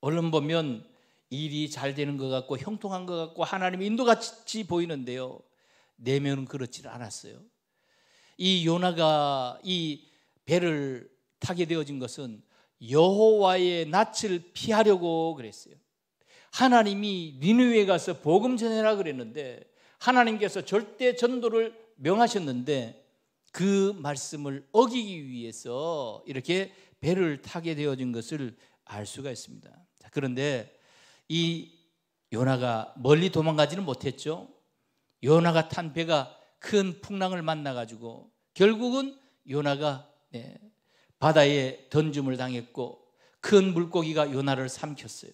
얼른 보면 일이 잘 되는 것 같고 형통한 것 같고 하나님 인도같이 보이는데요. 내면은 그렇지 않았어요. 이 요나가 이 배를 타게 되어진 것은 여호와의 낯을 피하려고 그랬어요. 하나님이 니누에 가서 복음 전해라 그랬는데 하나님께서 절대 전도를 명하셨는데 그 말씀을 어기기 위해서 이렇게 배를 타게 되어진 것을 알 수가 있습니다. 그런데 이 요나가 멀리 도망가지는 못했죠. 요나가 탄 배가 큰 풍랑을 만나 가지고 결국은 요나가 네, 바다에 던짐을 당했고 큰 물고기가 요나를 삼켰어요.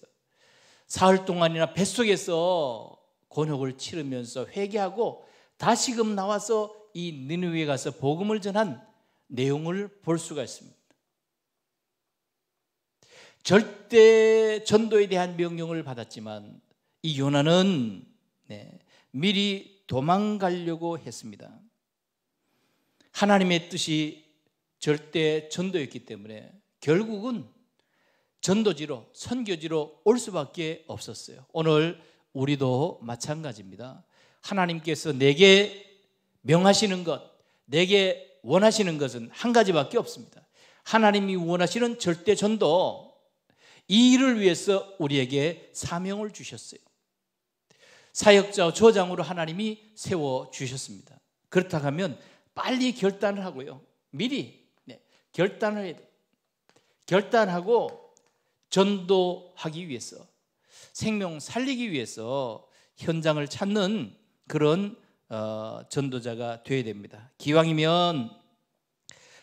사흘 동안이나 뱃속에서 곤욕을 치르면서 회개하고 다시금 나와서 이 니누에 가서 복음을 전한 내용을 볼 수가 있습니다. 절대 전도에 대한 명령을 받았지만 이 요나는 네, 미리 도망가려고 했습니다. 하나님의 뜻이 절대 전도였기 때문에 결국은 전도지로 선교지로 올 수밖에 없었어요. 오늘 우리도 마찬가지입니다. 하나님께서 내게 명하시는 것, 내게 원하시는 것은 한 가지밖에 없습니다. 하나님이 원하시는 절대 전도, 이 일을 위해서 우리에게 사명을 주셨어요. 사역자 조장으로 하나님이 세워 주셨습니다. 그렇다 면 빨리 결단을 하고요. 미리 결단을 결단하고 전도하기 위해서 생명 살리기 위해서 현장을 찾는 그런 어, 전도자가 되어야 됩니다. 기왕이면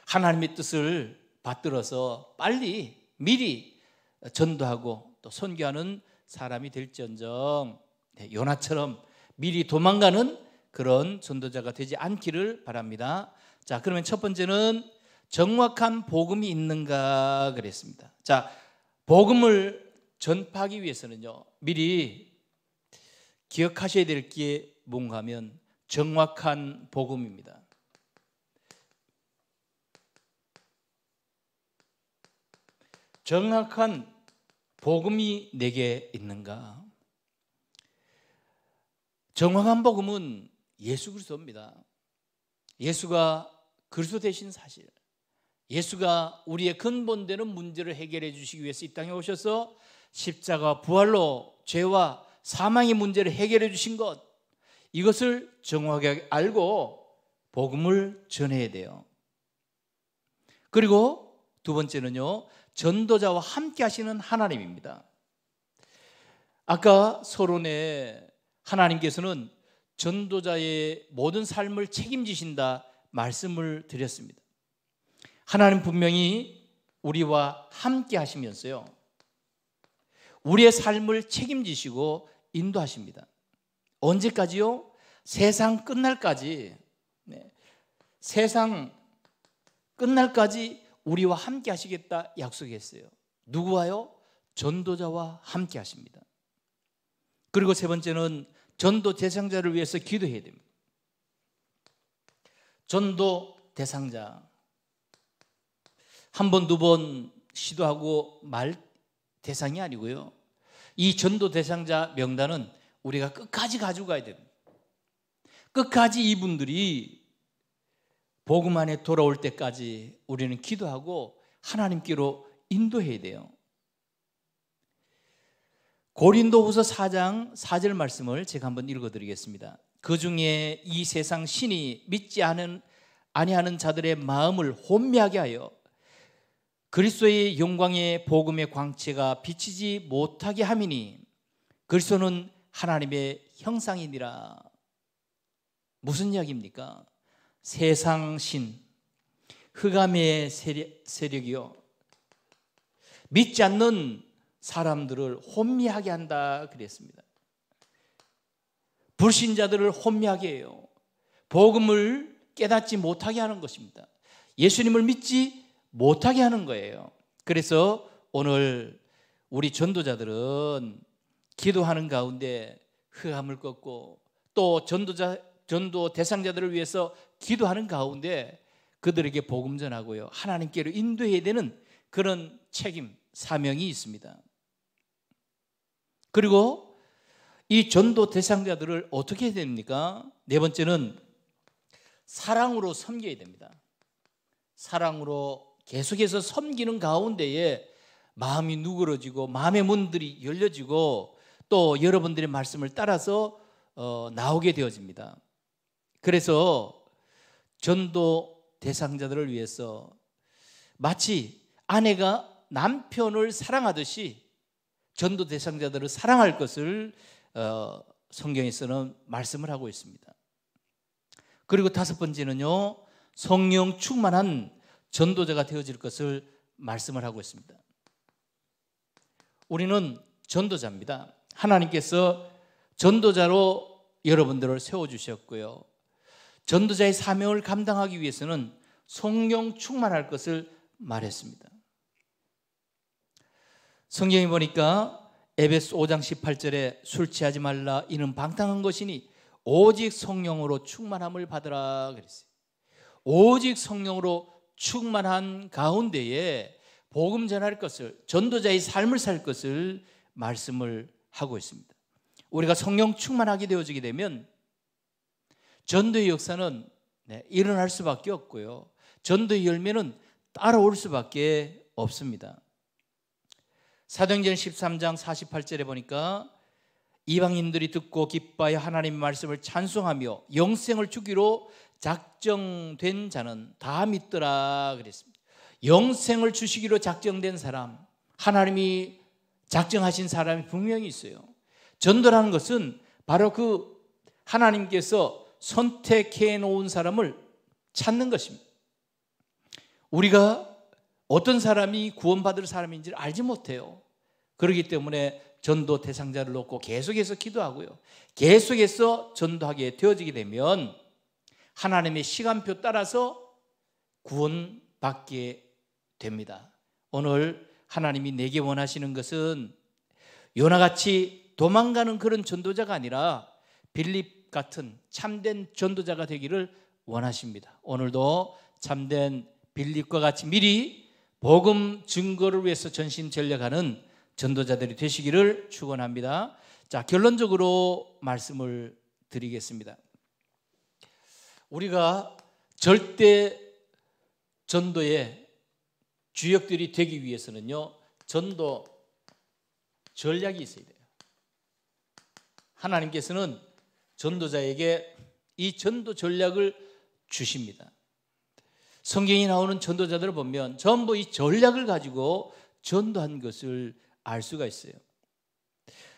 하나님의 뜻을 받들어서 빨리 미리 전도하고 또 선교하는 사람이 될지언정 네, 요나처럼 미리 도망가는 그런 전도자가 되지 않기를 바랍니다. 자, 그러면 첫 번째는 정확한 복음이 있는가 그랬습니다. 자, 복음을 전파하기 위해서는요. 미리 기억하셔야 될 게 뭔가 하면 정확한 복음입니다. 정확한 복음이 내게 있는가? 정확한 복음은 예수 그리스도입니다. 예수가 그리스도 되신 사실. 예수가 우리의 근본되는 문제를 해결해 주시기 위해서 이 땅에 오셔서 십자가 부활로 죄와 사망의 문제를 해결해 주신 것 이것을 정확하게 알고 복음을 전해야 돼요. 그리고 두 번째는요. 전도자와 함께 하시는 하나님입니다. 아까 서론에 하나님께서는 전도자의 모든 삶을 책임지신다 말씀을 드렸습니다. 하나님 분명히 우리와 함께 하시면서요. 우리의 삶을 책임지시고 인도하십니다. 언제까지요? 세상 끝날까지. 네. 세상 끝날까지 우리와 함께 하시겠다 약속했어요. 누구와요? 전도자와 함께 하십니다. 그리고 세 번째는 전도 대상자를 위해서 기도해야 됩니다. 전도 대상자. 한 번, 두 번 시도하고 말 대상이 아니고요. 이 전도 대상자 명단은 우리가 끝까지 가져가야 됩니다. 끝까지 이분들이 복음 안에 돌아올 때까지 우리는 기도하고 하나님께로 인도해야 돼요. 고린도후서 4장 4절 말씀을 제가 한번 읽어드리겠습니다. 그 중에 이 세상 신이 믿지 않은 아니하는 자들의 마음을 혼미하게 하여 그리스도의 영광의 복음의 광채가 비치지 못하게 함이니 그리스도는 하나님의 형상이니라. 무슨 이야기입니까? 세상 신, 흑암의 세력, 이요 믿지 않는 사람들을 혼미하게 한다 그랬습니다. 불신자들을 혼미하게 해요. 복음을 깨닫지 못하게 하는 것입니다. 예수님을 믿지 못하게 하는 거예요. 그래서 오늘 우리 전도자들은 기도하는 가운데 흑암을 꺾고 또 전도자 전도 대상자들을 위해서 기도하는 가운데 그들에게 복음 전하고요. 하나님께로 인도해야 되는 그런 책임, 사명이 있습니다. 그리고 이 전도 대상자들을 어떻게 해야 됩니까? 네 번째는 사랑으로 섬겨야 됩니다. 사랑으로 계속해서 섬기는 가운데에 마음이 누그러지고 마음의 문들이 열려지고 또 여러분들의 말씀을 따라서 어, 나오게 되어집니다. 그래서 전도 대상자들을 위해서 마치 아내가 남편을 사랑하듯이 전도 대상자들을 사랑할 것을 어, 성경에서는 말씀을 하고 있습니다. 그리고 다섯 번째는요, 성령 충만한 전도자가 되어질 것을 말씀을 하고 있습니다. 우리는 전도자입니다. 하나님께서 전도자로 여러분들을 세워주셨고요. 전도자의 사명을 감당하기 위해서는 성령 충만할 것을 말했습니다. 성경에 보니까 에베소 5장 18절에 술 취하지 말라 이는 방탕한 것이니 오직 성령으로 충만함을 받으라 그랬어요. 오직 성령으로 충만한 가운데에 복음 전할 것을 전도자의 삶을 살 것을 말씀을 하고 있습니다. 우리가 성령 충만하게 되어지게 되면 전도의 역사는 네, 일어날 수밖에 없고요. 전도의 열매는 따라올 수밖에 없습니다. 사도행전 13장 48절에 보니까 이방인들이 듣고 기뻐하여 하나님 말씀을 찬송하며 영생을 주기로 작정된 자는 다 믿더라 그랬습니다. 영생을 주시기로 작정된 사람, 하나님이 작정하신 사람이 분명히 있어요. 전도라는 것은 바로 그 하나님께서 선택해 놓은 사람을 찾는 것입니다. 우리가 어떤 사람이 구원받을 사람인지를 알지 못해요. 그렇기 때문에 전도 대상자를 놓고 계속해서 기도하고요. 계속해서 전도하게 되어지게 되면 하나님의 시간표 따라서 구원받게 됩니다. 오늘 하나님이 내게 원하시는 것은 요나같이 도망가는 그런 전도자가 아니라 빌립 같은 참된 전도자가 되기를 원하십니다. 오늘도 참된 빌립과 같이 미리 복음 증거를 위해서 전심 전력하는 전도자들이 되시기를 축원합니다. 자, 결론적으로 말씀을 드리겠습니다. 우리가 절대 전도의 주역들이 되기 위해서는요. 전도 전략이 있어야 돼요. 하나님께서는 전도자에게 이 전도 전략을 주십니다. 성경이 나오는 전도자들을 보면 전부 이 전략을 가지고 전도한 것을 알 수가 있어요.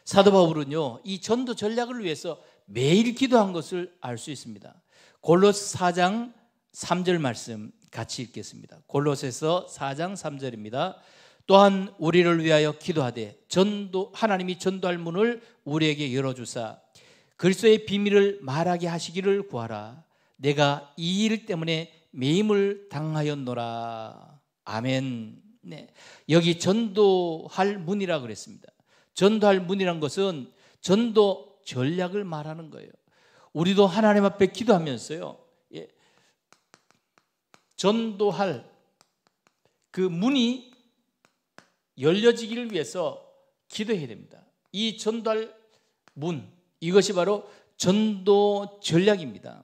사도 바울은요, 이 전도 전략을 위해서 매일 기도한 것을 알 수 있습니다. 골로스 4장 3절 말씀 같이 읽겠습니다. 골로새서 4장 3절입니다. 또한 우리를 위하여 기도하되 전도 하나님이 전도할 문을 우리에게 열어 주사 글쎄의 비밀을 말하게 하시기를 구하라. 내가 이 일 때문에 매임을 당하였노라. 아멘. 네. 여기 전도할 문이라 그랬습니다. 전도할 문이란 것은 전도 전략을 말하는 거예요. 우리도 하나님 앞에 기도하면서요. 예, 전도할 그 문이 열려지기를 위해서 기도해야 됩니다. 이 전달 문 이것이 바로 전도 전략입니다.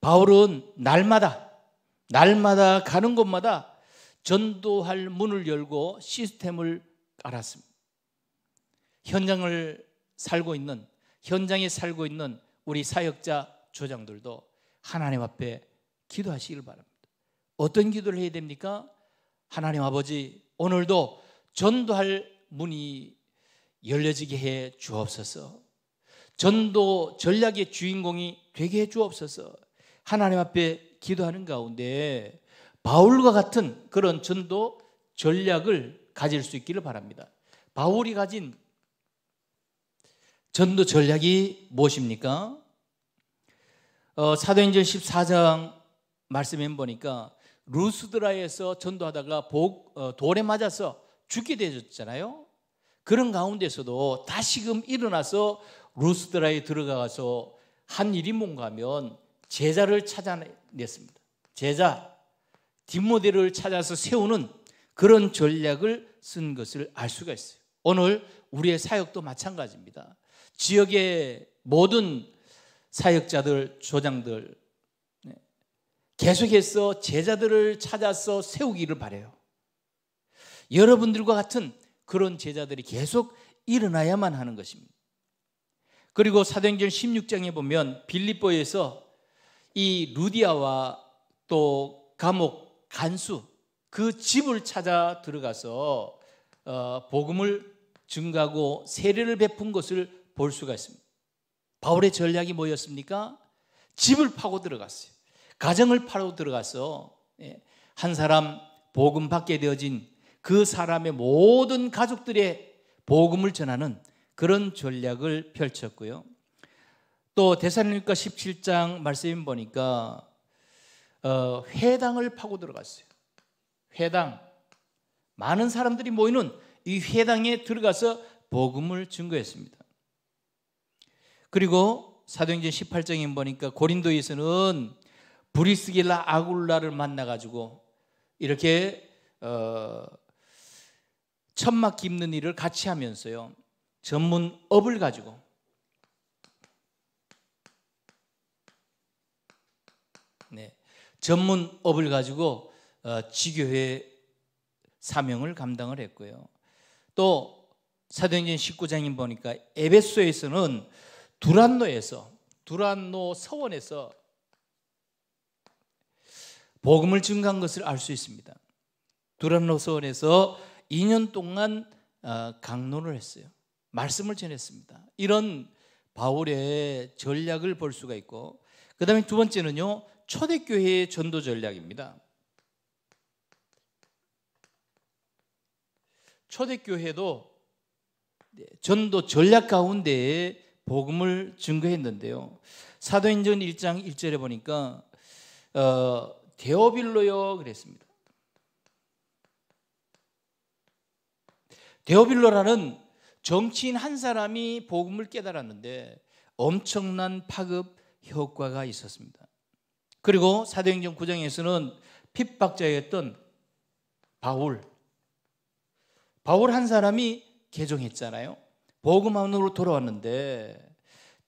바울은 날마다 날마다 가는 곳마다 전도할 문을 열고 시스템을 깔았습니다. 현장을 살고 있는 현장에 살고 있는 우리 사역자 조장들도 하나님 앞에 기도하시길 바랍니다. 어떤 기도를 해야 됩니까? 하나님 아버지 오늘도 전도할 문이 열려지게 해 주옵소서. 전도 전략의 주인공이 되게 해 주옵소서. 하나님 앞에 기도하는 가운데 바울과 같은 그런 전도 전략을 가질 수 있기를 바랍니다. 바울이 가진 전도 전략이 무엇입니까? 어, 사도행전 14장 말씀해 보니까 루스드라에서 전도하다가 복, 어, 돌에 맞아서 죽게 되었잖아요. 그런 가운데서도 다시금 일어나서 루스드라에 들어가서 한 일이 뭔가 하면 제자를 찾아냈습니다. 제자, 뒷모델을 찾아서 세우는 그런 전략을 쓴 것을 알 수가 있어요. 오늘 우리의 사역도 마찬가지입니다. 지역의 모든 사역자들, 조장들 네, 계속해서 제자들을 찾아서 세우기를 바래요. 여러분들과 같은 그런 제자들이 계속 일어나야만 하는 것입니다. 그리고 사도행전 16장에 보면 빌립보에서 이 루디아와 또 감옥 간수 그 집을 찾아 들어가서 어, 복음을 증가하고 세례를 베푼 것을 볼 수가 있습니다. 바울의 전략이 뭐였습니까? 집을 파고 들어갔어요. 가정을 파고 들어가서 예, 한 사람 복음 받게 되어진 그 사람의 모든 가족들의 복음을 전하는 그런 전략을 펼쳤고요. 또 대사님과 17장 말씀 보니까 어, 회당을 파고 들어갔어요. 회당 많은 사람들이 모이는 이 회당에 들어가서 복음을 증거했습니다. 그리고 사도행전 18장에 보니까 고린도에서는 브리스길라 아굴라를 만나가지고 이렇게 어, 천막 깁는 일을 같이 하면서요 전문업을 가지고 네 전문업을 가지고 어, 지교회 사명을 감당을 했고요 또 사도행전 19장에 보니까 에베소에서는 두란노에서 두란노 서원에서 복음을 증가한 것을 알 수 있습니다. 두란노 서원에서 2년 동안 어, 강론을 했어요. 말씀을 전했습니다. 이런 바울의 전략을 볼 수가 있고 그 다음에 두 번째는요. 초대교회의 전도 전략입니다. 초대교회도 전도 전략 가운데에 복음을 증거했는데요. 사도행전 1장 1절에 보니까 어, 데오빌로요 그랬습니다. 데오빌로라는 정치인 한 사람이 복음을 깨달았는데 엄청난 파급 효과가 있었습니다. 그리고 사도행전 9장에서는 핍박자였던 바울 바울 한 사람이 개종했잖아요. 복음 안으로 돌아왔는데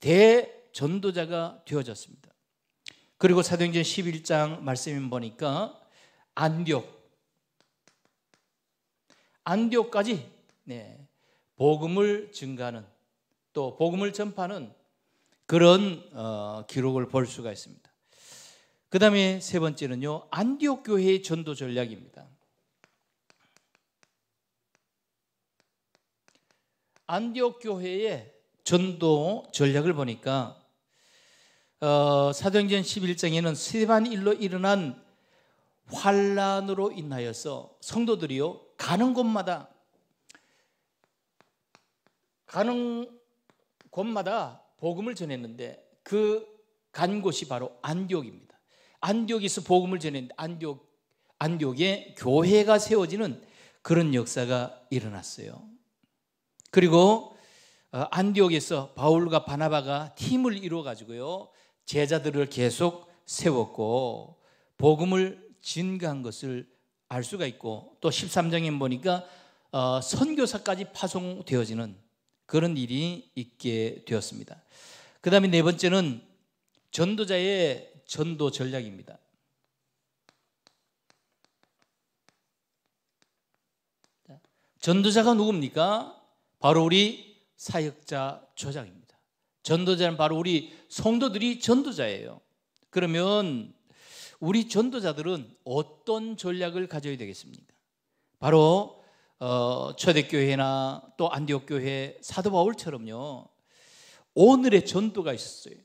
대전도자가 되어졌습니다. 그리고 사도행전 11장 말씀 보니까 안디옥 안디옥까지 네, 복음을 증가하는 또 복음을 전파하는 그런 어, 기록을 볼 수가 있습니다. 그 다음에 세 번째는요 안디옥 교회의 전도 전략입니다. 안디옥 교회의 전도 전략을 보니까 어, 사도행전 11장에는 세반일로 일어난 환란으로 인하여서 성도들이요 가는 곳마다 가는 곳마다 복음을 전했는데 그 간 곳이 바로 안디옥입니다. 안디옥에서 복음을 전했는데 안디옥 안디옥에 교회가 세워지는 그런 역사가 일어났어요. 그리고 어, 안디옥에서 바울과 바나바가 팀을 이루어 가지고요. 제자들을 계속 세웠고 복음을 증가한 것을 알 수가 있고 또 13장에 보니까 어, 선교사까지 파송되어지는 그런 일이 있게 되었습니다. 그 다음에 네 번째는 전도자의 전도 전략입니다. 전도자가 누굽니까? 바로 우리 사역자 조장입니다. 전도자는 바로 우리 성도들이 전도자예요. 그러면 우리 전도자들은 어떤 전략을 가져야 되겠습니까? 바로 어, 초대교회나 또 안디옥교회 사도 바울처럼요. 오늘의 전도가 있었어요.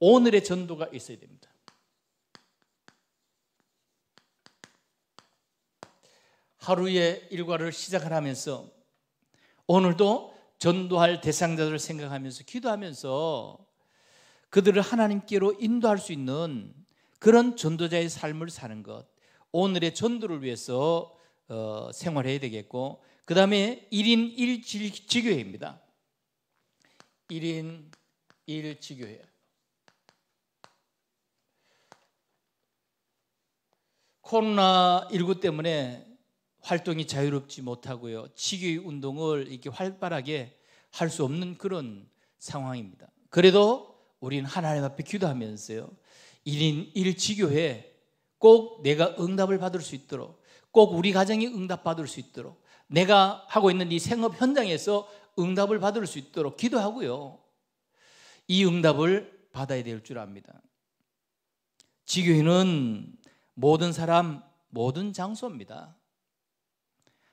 오늘의 전도가 있어야 됩니다. 하루의 일과를 시작하면서 오늘도 전도할 대상자들을 생각하면서 기도하면서 그들을 하나님께로 인도할 수 있는 그런 전도자의 삶을 사는 것. 오늘의 전도를 위해서 어, 생활해야 되겠고 그 다음에 1인 1지교회입니다. 1인 1지교회. 코로나19 때문에 활동이 자유롭지 못하고요. 직위 운동을 이렇게 활발하게 할 수 없는 그런 상황입니다. 그래도 우리는 하나님 앞에 기도하면서요. 1인 1지교회 꼭 내가 응답을 받을 수 있도록 꼭 우리 가정이 응답받을 수 있도록 내가 하고 있는 이 생업 현장에서 응답을 받을 수 있도록 기도하고요. 이 응답을 받아야 될 줄 압니다. 지교회는 모든 사람, 모든 장소입니다.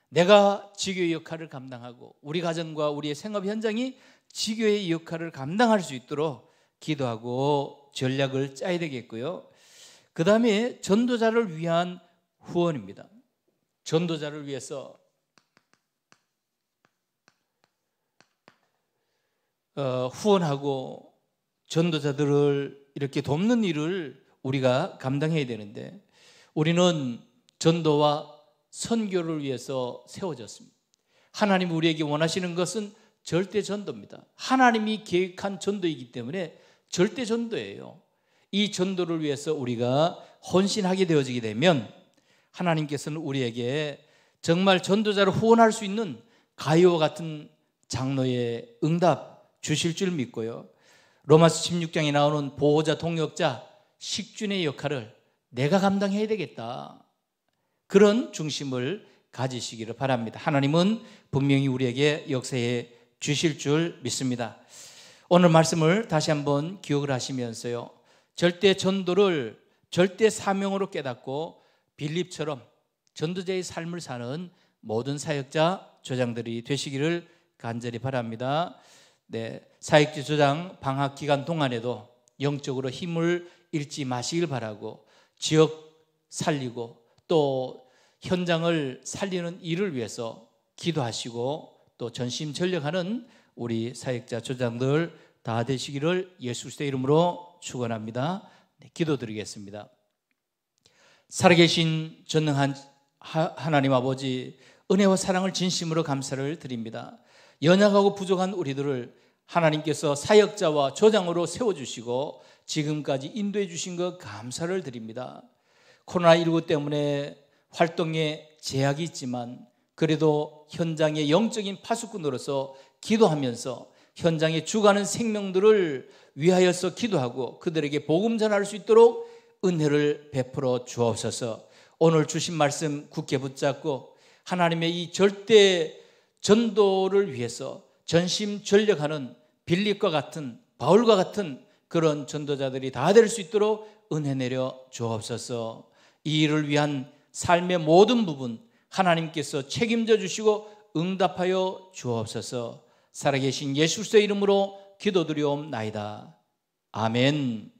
내가 지교의 역할을 감당하고 우리 가정과 우리의 생업 현장이 지교의 역할을 감당할 수 있도록 기도하고 전략을 짜야 되겠고요. 그 다음에 전도자를 위한 후원입니다. 전도자를 위해서 어, 후원하고 전도자들을 이렇게 돕는 일을 우리가 감당해야 되는데 우리는 전도와 선교를 위해서 세워졌습니다. 하나님 우리에게 원하시는 것은 절대 전도입니다. 하나님이 계획한 전도이기 때문에 절대 전도예요. 이 전도를 위해서 우리가 헌신하게 되어지게 되면 하나님께서는 우리에게 정말 전도자를 후원할 수 있는 가요 와 같은 장로의 응답 주실 줄 믿고요. 로마서 16장에 나오는 보호자, 동역자, 식준의 역할을 내가 감당해야 되겠다. 그런 중심을 가지시기를 바랍니다. 하나님은 분명히 우리에게 역사해 주실 줄 믿습니다. 오늘 말씀을 다시 한번 기억을 하시면서요. 절대 전도를 절대 사명으로 깨닫고 빌립처럼 전도자의 삶을 사는 모든 사역자 조장들이 되시기를 간절히 바랍니다. 네, 사역지 조장 방학 기간 동안에도 영적으로 힘을 잃지 마시길 바라고 지역 살리고 또 현장을 살리는 일을 위해서 기도하시고 또 전심 전력하는 우리 사역자 조장들 다 되시기를 예수 의 이름으로 축원합니다. 네, 기도드리겠습니다. 살아계신 전능한 하나님 아버지 은혜와 사랑을 진심으로 감사를 드립니다. 연약하고 부족한 우리들을 하나님께서 사역자와 조장으로 세워주시고 지금까지 인도해 주신 것 감사를 드립니다. 코로나19 때문에 활동에 제약이 있지만 그래도 현장의 영적인 파수꾼으로서 기도하면서 현장에 주가는 생명들을 위하여서 기도하고 그들에게 복음 전할 수 있도록 은혜를 베풀어 주옵소서. 오늘 주신 말씀 굳게 붙잡고 하나님의 이 절대 전도를 위해서 전심 전력하는 빌립과 같은 바울과 같은 그런 전도자들이 다 될 수 있도록 은혜 내려 주옵소서. 이 일을 위한 삶의 모든 부분 하나님께서 책임져 주시고 응답하여 주옵소서. 살아계신 예수 의 이름으로 기도드리옵나이다. 아멘.